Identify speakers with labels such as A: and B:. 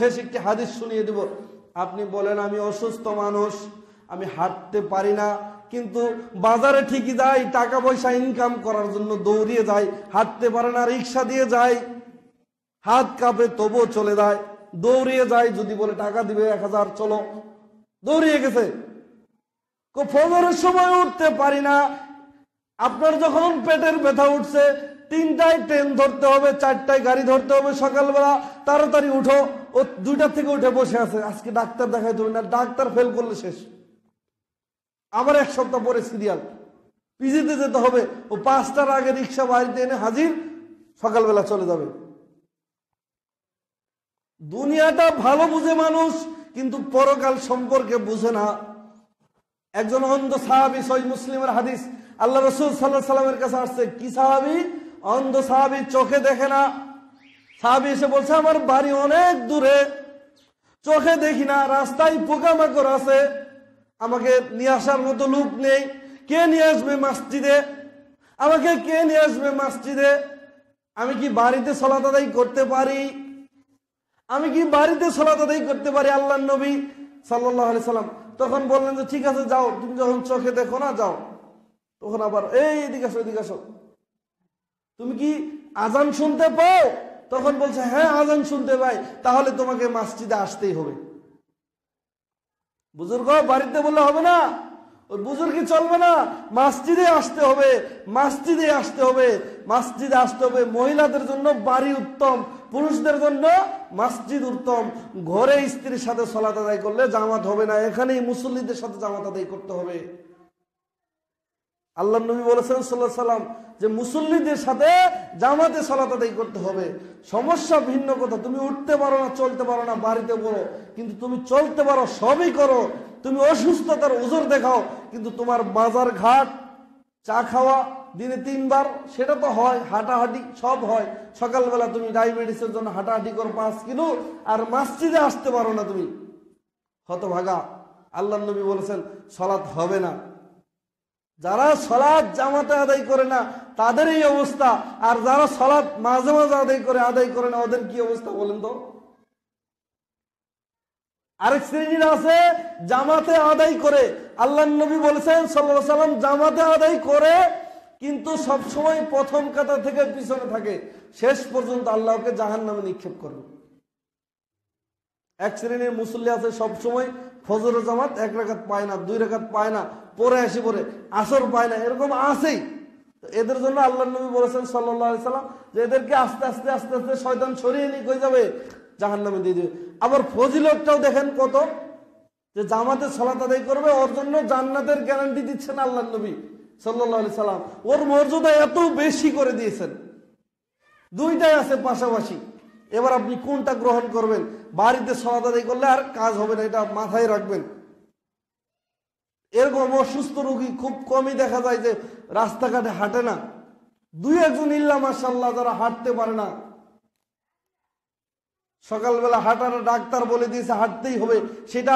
A: শেষ একটি হাদিস শুনিয়ে দেব আপনি বলেন আমি অসুস্থ মানুষ আমি হাঁটতে পারি না কিন্তু বাজারে ঠিকই যাই টাকা পয়সা ইনকাম করার জন্য দৌড়িয়ে যায় হাঁটতে পারে না রিক্সা দিয়ে যায় হাত কাঁপে তবুও চলে যায় দৌড়িয়ে যায় যদি বলে টাকা দিবে এক হাজার চলো দৌড়িয়ে গেছে ফজরের সময় উঠতে পারি না আপনার যখন পেটের ব্যথা উঠছে তিনটায় ট্রেন ধরতে হবে চারটায় গাড়ি ধরতে হবে সকালবেলা তাড়াতাড়ি উঠো ও দুইটার থেকে উঠে বসে আছে আজকে ডাক্তার দেখাই তুমি না ডাক্তার ফেল করলে শেষ আবার এক সপ্তাহ পরে সিরিয়াল পিজিতে যেতে হবে ও পাঁচটার আগে রিক্সা বাড়িতে এনে হাজির সকালবেলা চলে যাবে দুনিয়াটা ভালো বুঝে মানুষ কিন্তু পরকাল সম্পর্কে বুঝে না একজন অন্ধ সাহাবি সই মুসলিমের হাদিস আল্লাহ রসুল সাল্লাহ সাল্লামের কাছে আসছে কি সাহাবি অন্ধ সাহাবি চোখে দেখে না সাহাবি এসে বলছে আমার বাড়ি অনেক দূরে চোখে দেখি না রাস্তায় পোকামাকড় আছে আমাকে নিয়ে আসার মতো লোক নেই কে নিয়ে আসবে মাসজিদে আমাকে কে নিয়ে আসবে মাসজিদে আমি কি বাড়িতে সলা আদায় করতে পারি আমি কি বাড়িতে সলা আদায় করতে পারি আল্লাহ নবী সাল্লি আলি সাল্লাম তখন বললেন যে ঠিক আছে যাও তুমি যখন চোখে দেখো না যাও তখন আবার এই এদিকে আসো এদিকে আসো তুমি কি আজান শুনতে পাও তখন বলছে হ্যাঁ আজান শুনতে পাই তাহলে তোমাকে মসজিদে আসতেই হবে বুজুর্গ বাড়িতে বললে হবে না ওই বুজুর্গি চলবে না মসজিদে আসতে হবে মসজিদে আসতে হবে মসজিদে আসতে হবে মহিলাদের জন্য বাড়ি উত্তম পুরুষদের জন্য মসজিদ উত্তম ঘরে স্ত্রীর সাথে সলাত আদায় করলে জামাত হবে না এখানেই মুসল্লিদের সাথে জামাত আদায় করতে হবে আল্লাহ নবী বলেছেন সাল্লাহ সাল্লাম যে মুসল্লিদের সাথে জামাতে সলাত আদায় করতে হবে সমস্যা ভিন্ন কথা তুমি উঠতে পারো না চলতে পারো না বাড়িতে বলো কিন্তু তুমি চলতে পারো সবই করো তুমি অসুস্থতার ওজোর দেখাও কিন্তু তোমার বাজার ঘাট চা খাওয়া দিনে তিনবার সেটা তো হয় হাঁটাহাঁটি সব হয় সকালবেলা তুমি ডায়াবেটিসের জন্য হাঁটাহাঁটি করো পাঁচ কিলো আর মাসজিদে আসতে পারো না তুমি হতভাগা আল্লাহ নবী বলেছেন সলাৎ হবে না যারা সলাদ জামাতে আদায় করে না তাদের এই অবস্থা আর যারা সলাদ মাঝে মাঝে আদায় করে আদায় করে না ওদের কি অবস্থা বলেন তো আরেক শ্রেণীর আছে জামাতে আদায় করে আল্লাহ নবী বলেছেন সাল্লা সাল্লাম জামাতে আদায় করে কিন্তু সব সময় প্রথম কাতা থেকে পিছনে থাকে শেষ পর্যন্ত আল্লাহকে জাহান নামে নিক্ষেপ করবে এক শ্রেণীর মুসল্লি আছে সবসময় ফজরের জামাত এক রেখাত পায় না দুই রেখাত পায় না পরে আসি পরে আসর পায় না এরকম আছেই এদের জন্য আল্লাহ নবী বলেছেন সাল্লাম যে এদেরকে আস্তে আস্তে আস্তে আস্তে শয়তান সরিয়ে নিয়ে হয়ে যাবে জাহান নামে দিয়ে দেবে আবার ফজিলতটাও দেখেন কত যে জামাতে সলাত আদায় করবে ওর জন্য জান্নাতের গ্যারান্টি দিচ্ছেন আল্লাহ নবী সাল্লি সাল্লাম ওর মর্যাদা এত বেশি করে দিয়েছেন দুইটাই আছে পাশাপাশি এবার আপনি কোনটা গ্রহণ করবেন বাড়িতে সলাদ আদায় করলে আর কাজ হবে না এটা মাথায় রাখবেন এরকম অসুস্থ রোগী খুব কমই দেখা যায় যে রাস্তাঘাটে হাঁটে না দুই একজন ইল্লা মাসাল্লাহ যারা হাঁটতে পারে না সকালবেলা হাঁটার ডাক্তার বলে দিয়েছে হাঁটতেই হবে সেটা